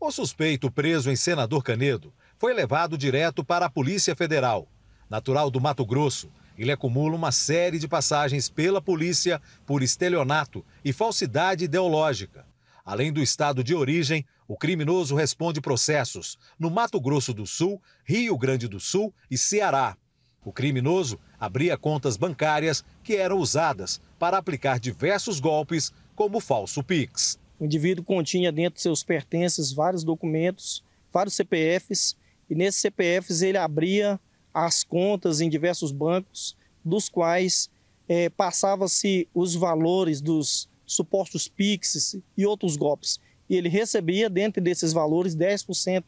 O suspeito preso em Senador Canedo foi levado direto para a Polícia Federal. Natural do Mato Grosso, ele acumula uma série de passagens pela polícia por estelionato e falsidade ideológica. Além do estado de origem, o criminoso responde processos no Mato Grosso do Sul, Rio Grande do Sul e Ceará. O criminoso abria contas bancárias que eram usadas para aplicar diversos golpes, como o falso Pix. O indivíduo continha dentro de seus pertences vários documentos, vários CPFs, e nesses CPFs ele abria as contas em diversos bancos, dos quais é, passava-se os valores dos supostos Pixs e outros golpes. E ele recebia, dentro desses valores, 10%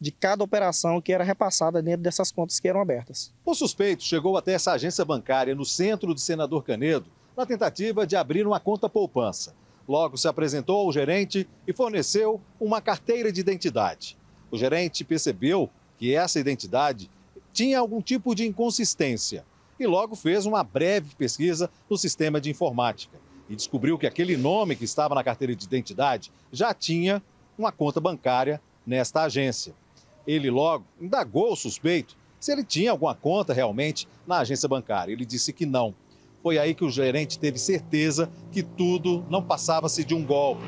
de cada operação que era repassada dentro dessas contas que eram abertas. O suspeito chegou até essa agência bancária no centro de Senador Canedo na tentativa de abrir uma conta poupança. Logo se apresentou ao gerente e forneceu uma carteira de identidade. O gerente percebeu que essa identidade tinha algum tipo de inconsistência e logo fez uma breve pesquisa no sistema de informática e descobriu que aquele nome que estava na carteira de identidade já tinha uma conta bancária nesta agência. Ele logo indagou o suspeito se ele tinha alguma conta realmente na agência bancária. Ele disse que não. Foi aí que o gerente teve certeza que tudo não passava-se de um golpe.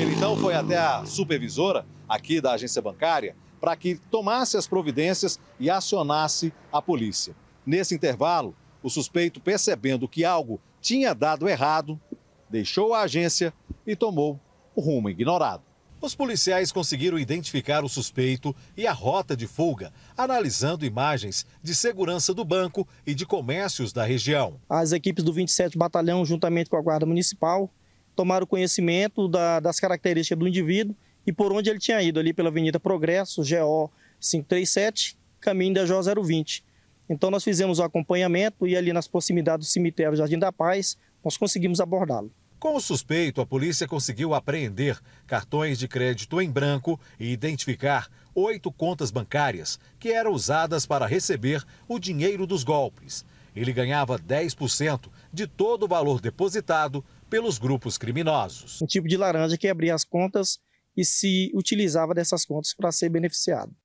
Ele então foi até a supervisora aqui da agência bancária para que tomasse as providências e acionasse a polícia. Nesse intervalo, o suspeito, percebendo que algo tinha dado errado, deixou a agência e tomou o rumo ignorado. Os policiais conseguiram identificar o suspeito e a rota de fuga, analisando imagens de segurança do banco e de comércios da região. As equipes do 27 Batalhão, juntamente com a Guarda Municipal, tomaram conhecimento da, das características do indivíduo e por onde ele tinha ido, ali pela Avenida Progresso, GO 537, caminho da j 020. Então nós fizemos o acompanhamento e ali nas proximidades do cemitério Jardim da Paz, nós conseguimos abordá-lo. Com o suspeito, a polícia conseguiu apreender cartões de crédito em branco e identificar oito contas bancárias que eram usadas para receber o dinheiro dos golpes. Ele ganhava 10% de todo o valor depositado pelos grupos criminosos. Um tipo de laranja que abria as contas e se utilizava dessas contas para ser beneficiado.